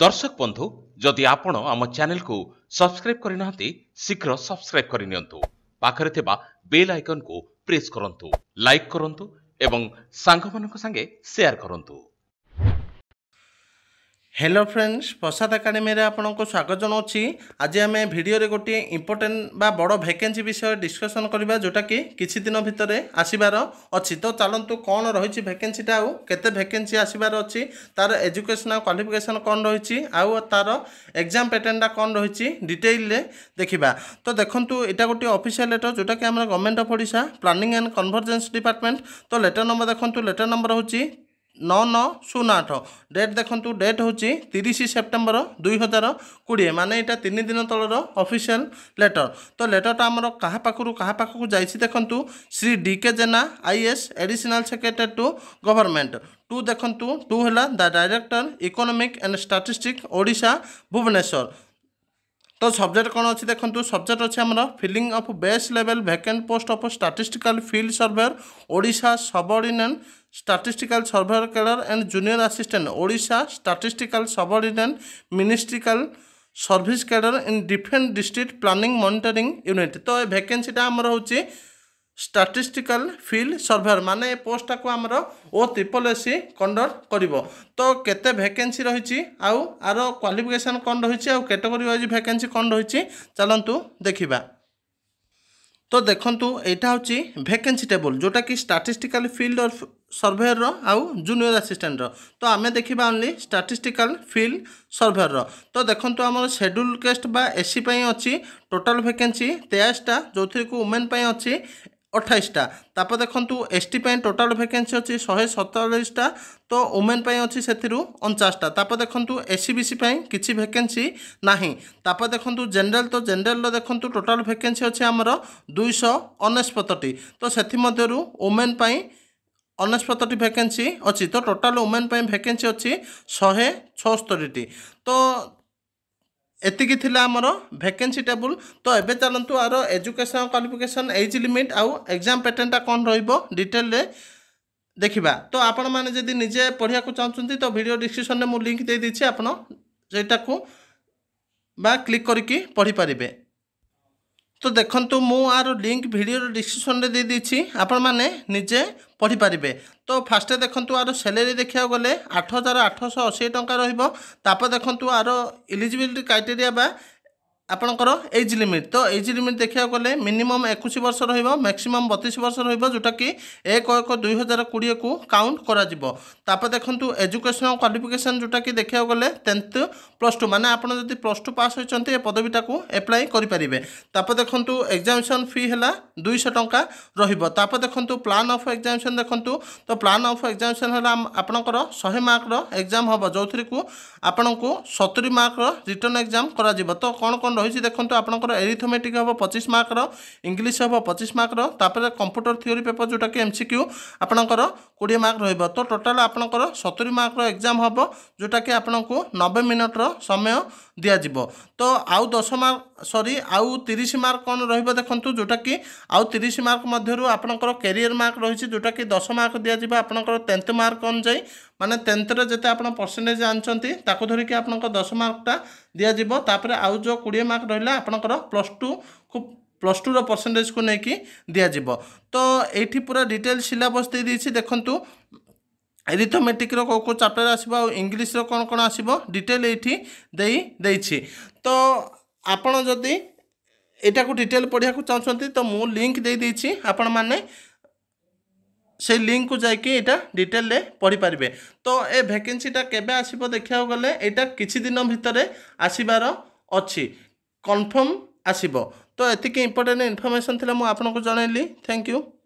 ଦର୍ଶକ ବନ୍ଧୁ ଯଦି ଆପଣ ଆମ ଚ୍ୟାନେଲକୁ ସବସ୍କ୍ରାଇବ୍ କରିନାହାନ୍ତି ଶୀଘ୍ର ସବସ୍କ୍ରାଇବ୍ କରିନିଅନ୍ତୁ ପାଖରେ ଥିବା ବେଲ୍ ଆଇକନ୍କୁ ପ୍ରେସ୍ କରନ୍ତୁ ଲାଇକ୍ କରନ୍ତୁ ଏବଂ ସାଙ୍ଗମାନଙ୍କ ସାଙ୍ଗେ ସେୟାର କରନ୍ତୁ ହ୍ୟାଲୋ ଫ୍ରେଣ୍ଡସ୍ ପ୍ରସାଦ ଏକାଡେମୀରେ ଆପଣଙ୍କୁ ସ୍ୱାଗତ ଜଣାଉଛି ଆଜି ଆମେ ଭିଡ଼ିଓରେ ଗୋଟିଏ ଇମ୍ପୋର୍ଟାଣ୍ଟ ବା ବଡ଼ ଭେକେନ୍ସି ବିଷୟରେ ଡିସ୍କସନ୍ କରିବା ଯେଉଁଟାକି କିଛି ଦିନ ଭିତରେ ଆସିବାର ଅଛି ତ ଚାଲନ୍ତୁ କ'ଣ ରହିଛି ଭେକେନ୍ସିଟା ଆଉ କେତେ ଭେକେନ୍ସି ଆସିବାର ଅଛି ତା'ର ଏଜୁକେସନ୍ ଆଉ କ୍ୱାଲିଫିକେସନ୍ କ'ଣ ରହିଛି ଆଉ ତା'ର ଏକ୍ଜାମ୍ ପ୍ୟାଟର୍ନଟା କ'ଣ ରହିଛି ଡିଟେଲରେ ଦେଖିବା ତ ଦେଖନ୍ତୁ ଏଇଟା ଗୋଟିଏ ଅଫିସିଆଲ୍ ଲେଟର୍ ଯେଉଁଟାକି ଆମର government of Odisha planning and convergence department ତ ଲେଟର୍ ନମ୍ବର ଦେଖନ୍ତୁ ଲେଟର୍ ନମ୍ବର ହେଉଛି ନଅ ନଅ ଶୂନ ଆଠ ଡେଟ୍ ଦେଖନ୍ତୁ ଡେଟ୍ ହେଉଛି ତିରିଶ ସେପ୍ଟେମ୍ବର ଦୁଇ ହଜାର କୋଡ଼ିଏ ମାନେ ଏଇଟା ତିନି ଦିନ ତଳର ଅଫିସିଆଲ ଲେଟର୍ ତ ଲେଟର୍ଟା ଆମର କାହା ପାଖରୁ କାହା ପାଖକୁ ଯାଇଛି ଦେଖନ୍ତୁ Shri D K Jena S additional secretary to government to ଦେଖନ୍ତୁ ଟୁ ହେଲା the director economic and statistic Odisha Bhubaneswar তো ସବଜେକ୍ଟ କ'ଣ ଅଛି ଦେଖନ୍ତୁ ସବଜେକ୍ଟ ଅଛି ଆମର filling of base level vacant post of statistical field surveyor Odisha subordinate statistical surveyor cadre and junior assistant Odisha statistical subordinate ministerial service cadre in different district planning monitoring unit ତ ଏ ଭ୍ୟାକେନ୍ସିଟା ଆମର ହେଉଛି স্টাটিষ্টিকাল ফিল্ড সর্ভেয়ার মানে এ পোস্টটাকে আমার ও ট্রিপল এসি কন্ডর করব তো কেতে vacancy রয়েছে আউ আর কোয়ালিফিকেসন কণ রয়েছে আউ ক্যাটেগরি ওয়াইজ ভ্যাকেন্সি কণ রয়েছে চলতু দেখিবা তো দেখন্তু এইটা হচ্ছে ভ্যাকেন্সি টেবল যেটা কি স্টাটিষ্টিকাল ফিল্ড সর্ভেয়র আউ জুনিয়র আসিষ্টাটর তো আমি দেখিবা অনলি স্টাটিষ্টিকাল ফিল্ড সর্ভেয়র তো দেখন্তু আমার সেড্যুল কেস্ট বা এসি পাই অছি টোটাল ভ্যাকেন্সি তেয়াশটা যেথিকে ওমেন পাই অছি ଅଠାଇଶଟା ତାପରେ ଦେଖନ୍ତୁ ଏସ୍ ଟି ପାଇଁ ଟୋଟାଲ୍ ଭ୍ୟାକେନ୍ସି ଅଛି ଶହେ ସତଚାଳିଶଟା ତ ଓମେନ୍ ପାଇଁ ଅଛି ସେଥିରୁ ଅଣଚାଶଟା ତାପରେ ଦେଖନ୍ତୁ ଏସ୍ ସି ବି ସି ପାଇଁ କିଛି ଭ୍ୟାକେନ୍ସି ନାହିଁ ତାପରେ ଦେଖନ୍ତୁ ଜେନେରାଲ୍ ତ ଜେନେରାଲ୍ର ଦେଖନ୍ତୁ ଟୋଟାଲ୍ ଭ୍ୟାକେନ୍ସି ଅଛି ଆମର ଦୁଇଶହ ଅନେଶପତଟି ତ ସେଥିମଧ୍ୟରୁ ଓମେନ୍ ପାଇଁ ଅନେଶପତଟି ଭ୍ୟାକେନ୍ସି ଅଛି ତ ଟୋଟାଲ୍ ଓମେନ୍ ପାଇଁ ଭ୍ୟାକେନ୍ସି ଅଛି ଶହେ ଛଅସ୍ତରୀଟି ତ ଏତିକି ଥିଲା ଆମର ଭେକେନ୍ସି ଟେବୁଲ୍ ତ ଏବେ ଚାଲନ୍ତୁ ଆର ଏଜୁକେସନ୍ କ୍ୱାଲିଫିକେସନ୍ ଏଜ୍ ଲିମିଟ୍ ଆଉ ଏକ୍ଜାମ୍ ପ୍ୟାଟର୍ଣ୍ଣଟା କ'ଣ ରହିବ ଡିଟେଲ୍ରେ ଦେଖିବା ତ ଆପଣମାନେ ଯଦି ନିଜେ ପଢ଼ିବାକୁ ଚାହୁଁଛନ୍ତି ତ ଭିଡ଼ିଓ ଡିସ୍କ୍ରିପ୍ସନ୍ରେ ମୁଁ ଲିଙ୍କ୍ ଦେଇଦେଇଛି ଆପଣ ସେଇଟାକୁ ବା କ୍ଲିକ୍ କରିକି ପଢ଼ିପାରିବେ তো দেখন্তু ମୁଁ ଆର ଲିଙ୍କ ଭିଡ଼ିଓର ଡିସ୍କ୍ରିପସନ୍ରେ ଦେଇଦେଇଛି ଆପଣମାନେ ନିଜେ ପଢ଼ିପାରିବେ ତ ଫାର୍ଷ୍ଟ ଦେଖନ୍ତୁ ଆର ସାଲେରୀ ଦେଖିବାକୁ ଗଲେ ଆଠ ହଜାର ଆଠଶହ ଅଶୀ ଟଙ୍କା ରହିବ ତାପରେ ଦେଖନ୍ତୁ ଆର ଇଲିଜିବିଲିଟି କ୍ରାଇଟେରିଆ ବା ଆପଣଙ୍କର ଏଜ୍ ଲିମିଟ୍ ତ ଏଜ୍ ଲିମିଟ୍ ଦେଖିବାକୁ ଗଲେ ମିନିମମ୍ ଏକୋଇଶ ବର୍ଷ ରହିବ ମ୍ୟାକ୍ସିମମ୍ ବତିଶ ବର୍ଷ ରହିବ ଯେଉଁଟାକି ଏକ ଏକ ଦୁଇ ହଜାର କୋଡ଼ିଏକୁ କାଉଣ୍ଟ କରାଯିବ ତାପରେ ଦେଖନ୍ତୁ ଏଜୁକେସନ୍ କ୍ୱାଲିଫିକେସନ୍ ଯେଉଁଟାକି ଦେଖିବାକୁ ଗଲେ ଟେନ୍ଥ ପ୍ଲସ୍ ଟୁ ମାନେ ଆପଣ ଯଦି ପ୍ଲସ୍ ଟୁ ପାସ୍ ହୋଇଛନ୍ତି ଏ ପଦବୀଟାକୁ ଆପ୍ଲାଏ କରିପାରିବେ ତାପରେ ଦେଖନ୍ତୁ ଏକ୍ଜାମିନେସନ୍ ଫି ହେଲା ଦୁଇଶହ ଟଙ୍କା ରହିବ ତାପରେ ଦେଖନ୍ତୁ ପ୍ଲାନ୍ ଅଫ୍ ଏକ୍ଜାମିନେସନ୍ ଦେଖନ୍ତୁ ତ ପ୍ଲାନ୍ ଅଫ୍ ଏକ୍ଜାମିନେସନ୍ ହେଲା ଆପଣଙ୍କର ଶହେ ମାର୍କର ଏକ୍ଜାମ୍ ହେବ ଯେଉଁଥିରେକୁ ଆପଣଙ୍କୁ ସତୁରି ମାର୍କର ରିଟର୍ଣ୍ଣ ଏକ୍ଜାମ୍ କରାଯିବ ତ କ'ଣ କ'ଣ ରହିଛି ଦେଖନ୍ତୁ ଆପଣଙ୍କର ଏରିଥମେଟିକ୍ ହେବ ପଚିଶ ମାର୍କର ଇଂଲିଶ ହେବ ପଚିଶ ମାର୍କର ତାପରେ କମ୍ପ୍ୟୁଟର ଥିଓରି ପେପର ଯେଉଁଟାକି ଏମ୍ ସି କ୍ୟୁ ଆପଣଙ୍କର କୋଡ଼ିଏ ମାର୍କ ରହିବ ତ ଟୋଟାଲ୍ ଆପଣଙ୍କର ସତୁରି ମାର୍କର ଏକ୍ଜାମ୍ ହେବ ଯେଉଁଟାକି ଆପଣଙ୍କୁ ନବେ ମିନିଟ୍ର ସମୟ ଦିଆଯିବ ତ ଆଉ ଦଶ ମାର୍କ ସରି ଆଉ ତିରିଶ ମାର୍କ କ'ଣ ରହିବ ଦେଖନ୍ତୁ ଯେଉଁଟାକି ଆଉ ତିରିଶ ମାର୍କ ମଧ୍ୟରୁ ଆପଣଙ୍କର କ୍ୟାରିୟର ମାର୍କ ରହିଛି ଯେଉଁଟାକି ଦଶ ମାର୍କ ଦିଆଯିବ ଆପଣଙ୍କର ଟେନ୍ଥ ମାର୍କ ଅନୁଯାୟୀ ମାନେ ଟେନ୍ଥରେ ଯେତେ ଆପଣ ପରସେଣ୍ଟେଜ୍ ଆଣିଛନ୍ତି ତାକୁ ଧରିକି ଆପଣଙ୍କ ଦଶ ମାର୍କଟା ଦିଆଯିବ ତାପରେ ଆଉ ଯେଉଁ କୋଡ଼ିଏ ମାର୍କ ରହିଲା ଆପଣଙ୍କର ପ୍ଲସ୍ ଟୁକୁ ପ୍ଲସ୍ ଟୁର ପରସେଣ୍ଟେଜ୍କୁ ନେଇକି ଦିଆଯିବ ତ ଏଇଠି ପୁରା ଡିଟେଲ୍ ସିଲାବସ୍ ଦେଇଦେଇଛି ଦେଖନ୍ତୁ ଏରିଥମେଟିକ୍ର କେଉଁ କେଉଁ ଚାପ୍ଟର ଆସିବ ଆଉ ଇଂଲିଶର କ'ଣ କ'ଣ ଆସିବ ଡିଟେଲ୍ ଏଇଠି ଦେଇ ଦେଇଛି ତ ଆପଣ ଯଦି ଏଇଟାକୁ ଡିଟେଲ୍ ପଢ଼ିବାକୁ ଚାହୁଁଛନ୍ତି ତ ମୁଁ ଲିଙ୍କ ଦେଇଦେଇଛି ଆପଣମାନେ সেই লিঙ্কু যাইকি এটা ডিটেলরে পড়িপারে তো এ ভ্যাকেন্সিটা কেবে আসব দেখা গেলে এটা কিছুদিন ভিতরে আসবার অছি কনফর্ম আসব তো এতিকি ইম্পর্টেন্ট ইনফরমেশন লা আপনার জনাইলি থ্যাংক ইউ